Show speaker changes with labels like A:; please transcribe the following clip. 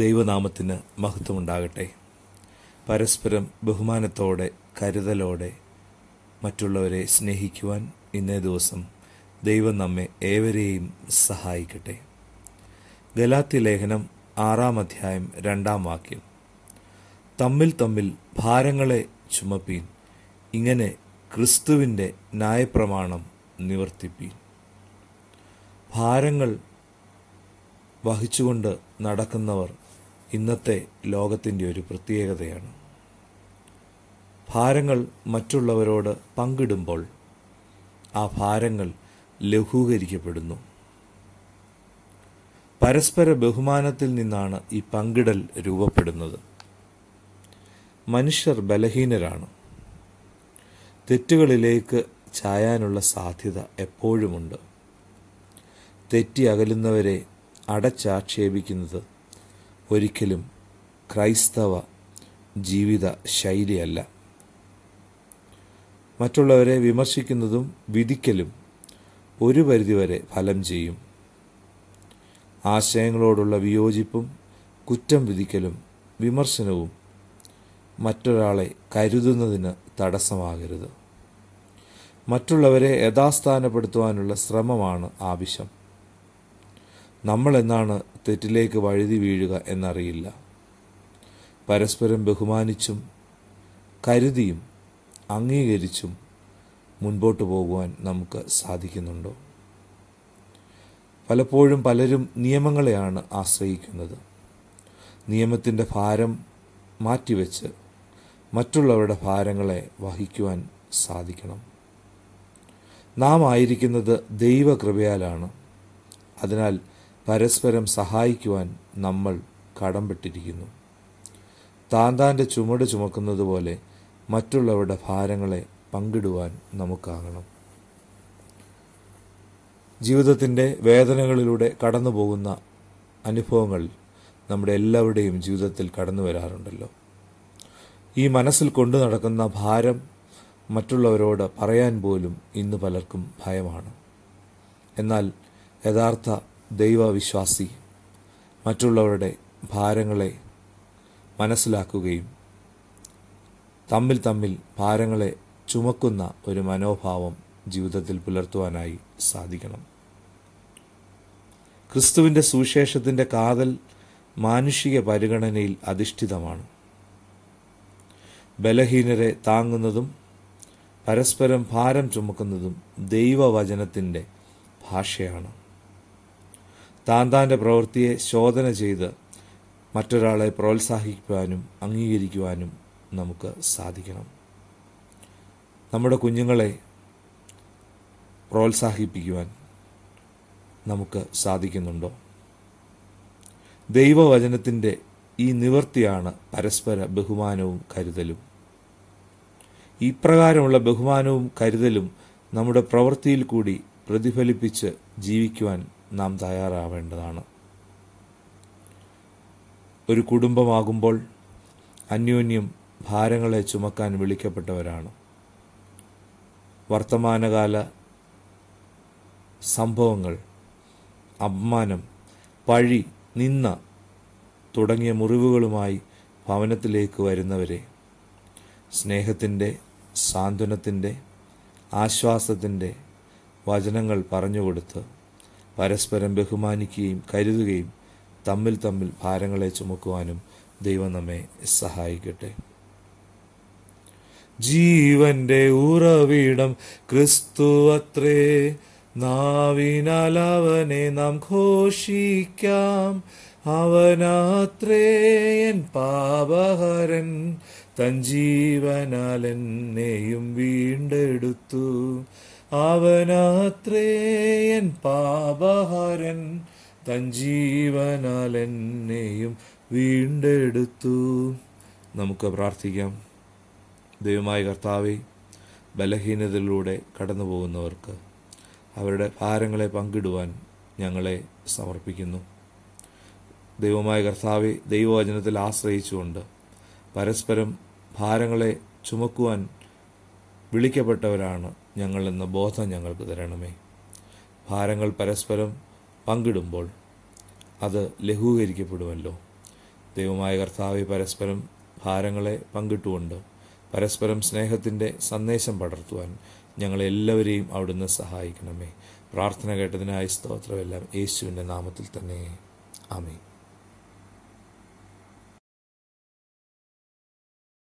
A: ദൈവനാമത്തിന് മഹത്വമുണ്ടാകട്ടെ പരസ്പരം ബഹുമാനത്തോടെ കരുതലോടെ മറ്റുള്ളവരെ സ്നേഹിക്കുവാൻ ഇന്നേ ദിവസം ദൈവം നമ്മെ ഏവരെയും സഹായിക്കട്ടെ ഗലാത്തി ലേഖനം ആറാം അധ്യായം രണ്ടാം വാക്യം തമ്മിൽ തമ്മിൽ ഭാരങ്ങളെ ചുമപ്പീൻ ഇങ്ങനെ ക്രിസ്തുവിൻ്റെ ന്യായപ്രമാണം നിവർത്തിപ്പീൻ ഭാരങ്ങൾ വഹിച്ചുകൊണ്ട് നടക്കുന്നവർ ഇന്നത്തെ ലോകത്തിൻ്റെ ഒരു പ്രത്യേകതയാണ് ഭാരങ്ങൾ മറ്റുള്ളവരോട് പങ്കിടുമ്പോൾ ആ ഭാരങ്ങൾ ലഘൂകരിക്കപ്പെടുന്നു പരസ്പര ബഹുമാനത്തിൽ നിന്നാണ് ഈ പങ്കിടൽ രൂപപ്പെടുന്നത് മനുഷ്യർ ബലഹീനരാണ് തെറ്റുകളിലേക്ക് ചായാനുള്ള സാധ്യത എപ്പോഴുമുണ്ട് തെറ്റി അകലുന്നവരെ അടച്ചാക്ഷേപിക്കുന്നത് ഒരിക്കലും ക്രൈസ്തവ ജീവിത ശൈലിയല്ല മറ്റുള്ളവരെ വിമർശിക്കുന്നതും വിധിക്കലും ഒരു പരിധിവരെ ഫലം ചെയ്യും ആശയങ്ങളോടുള്ള വിയോജിപ്പും കുറ്റം വിധിക്കലും വിമർശനവും മറ്റൊരാളെ കരുതുന്നതിന് തടസ്സമാകരുത് മറ്റുള്ളവരെ യഥാസ്ഥാനപ്പെടുത്തുവാനുള്ള ശ്രമമാണ് ആവശ്യം നമ്മൾ എന്നാണ് തെറ്റിലേക്ക് വഴുതി വീഴുക എന്നറിയില്ല പരസ്പരം ബഹുമാനിച്ചും കരുതിയും അംഗീകരിച്ചും മുൻപോട്ട് പോകുവാൻ നമുക്ക് സാധിക്കുന്നുണ്ടോ പലപ്പോഴും പലരും നിയമങ്ങളെയാണ് ആശ്രയിക്കുന്നത് നിയമത്തിൻ്റെ ഭാരം മാറ്റിവെച്ച് മറ്റുള്ളവരുടെ ഭാരങ്ങളെ വഹിക്കുവാൻ സാധിക്കണം നാം ആയിരിക്കുന്നത് ദൈവകൃപയാലാണ് അതിനാൽ പരസ്പരം സഹായിക്കുവാൻ നമ്മൾ കടംപെട്ടിരിക്കുന്നു താൻ താൻ്റെ ചുമട് ചുമക്കുന്നത് പോലെ മറ്റുള്ളവരുടെ ഭാരങ്ങളെ പങ്കിടുവാൻ നമുക്കാകണം ജീവിതത്തിൻ്റെ വേദനകളിലൂടെ കടന്നു പോകുന്ന അനുഭവങ്ങൾ നമ്മുടെ എല്ലാവരുടെയും ജീവിതത്തിൽ കടന്നു വരാറുണ്ടല്ലോ ഈ മനസ്സിൽ കൊണ്ടു നടക്കുന്ന ഭാരം മറ്റുള്ളവരോട് പറയാൻ പോലും ഇന്ന് പലർക്കും ഭയമാണ് എന്നാൽ യഥാർത്ഥ ദൈവവിശ്വാസി മറ്റുള്ളവരുടെ ഭാരങ്ങളെ മനസ്സിലാക്കുകയും തമ്മിൽ തമ്മിൽ ഭാരങ്ങളെ ചുമക്കുന്ന ഒരു മനോഭാവം ജീവിതത്തിൽ പുലർത്തുവാനായി സാധിക്കണം ക്രിസ്തുവിൻ്റെ സുവിശേഷത്തിൻ്റെ കാതൽ മാനുഷിക പരിഗണനയിൽ അധിഷ്ഠിതമാണ് ബലഹീനരെ താങ്ങുന്നതും പരസ്പരം ഭാരം ചുമക്കുന്നതും ദൈവവചനത്തിൻ്റെ ഭാഷയാണ് താൻ താൻ്റെ പ്രവൃത്തിയെ ശോധന ചെയ്ത് മറ്റൊരാളെ പ്രോത്സാഹിപ്പിക്കാനും അംഗീകരിക്കുവാനും നമുക്ക് സാധിക്കണം നമ്മുടെ കുഞ്ഞുങ്ങളെ പ്രോത്സാഹിപ്പിക്കുവാൻ നമുക്ക് സാധിക്കുന്നുണ്ടോ ദൈവവചനത്തിൻ്റെ ഈ നിവൃത്തിയാണ് പരസ്പര ബഹുമാനവും കരുതലും ഇപ്രകാരമുള്ള ബഹുമാനവും കരുതലും നമ്മുടെ പ്രവൃത്തിയിൽ കൂടി പ്രതിഫലിപ്പിച്ച് ജീവിക്കുവാൻ നാം തയ്യാറാവേണ്ടതാണ് ഒരു കുടുംബമാകുമ്പോൾ അന്യോന്യം ഭാരങ്ങളെ ചുമക്കാൻ വിളിക്കപ്പെട്ടവരാണ് വർത്തമാനകാല സംഭവങ്ങൾ അപമാനം പഴി നിന്ന തുടങ്ങിയ മുറിവുകളുമായി ഭവനത്തിലേക്ക് വരുന്നവരെ സ്നേഹത്തിൻ്റെ സാന്ത്വനത്തിൻ്റെ ആശ്വാസത്തിൻ്റെ വചനങ്ങൾ പറഞ്ഞുകൊടുത്ത് പരസ്പരം ബഹുമാനിക്കുകയും കരുതുകയും തമ്മിൽ തമ്മിൽ ഭാരങ്ങളെ ചുമക്കുവാനും ദൈവം നമ്മെ സഹായിക്കട്ടെ ജീവന്റെ ഉറവിടം ക്രിസ്തു അത്രേ നാവിനാലവനെ നാം ഘോഷിക്കാം അവനാത്രേ എൻ പാപഹരൻ തൻ ജീവനാലെന്നെയും വീണ്ടെടുത്തു അവനാത്രേയൻ പാപഹാരൻ തൻ ജീവനാൽ എന്നെയും വീണ്ടെടുത്തു നമുക്ക് പ്രാർത്ഥിക്കാം ദൈവമായ കർത്താവെ ബലഹീനതയിലൂടെ കടന്നു പോകുന്നവർക്ക് അവരുടെ ഭാരങ്ങളെ പങ്കിടുവാൻ ഞങ്ങളെ സമർപ്പിക്കുന്നു ദൈവമായ കർത്താവെ ദൈവവചനത്തിൽ ആശ്രയിച്ചുകൊണ്ട് പരസ്പരം ഭാരങ്ങളെ ചുമക്കുവാൻ വിളിക്കപ്പെട്ടവരാണ് ഞങ്ങൾ എന്ന ബോധം ഞങ്ങൾക്ക് തരണമേ ഭാരങ്ങൾ പരസ്പരം പങ്കിടുമ്പോൾ അത് ലഘൂകരിക്കപ്പെടുമല്ലോ ദൈവമായ കർത്താവെ പരസ്പരം ഭാരങ്ങളെ പങ്കിട്ടുകൊണ്ട് പരസ്പരം സ്നേഹത്തിൻ്റെ സന്ദേശം പടർത്തുവാൻ ഞങ്ങളെല്ലാവരെയും അവിടുന്ന് സഹായിക്കണമേ പ്രാർത്ഥന കേട്ടതിനായി സ്തോത്രമെല്ലാം യേശുവിൻ്റെ നാമത്തിൽ തന്നെ ആമേ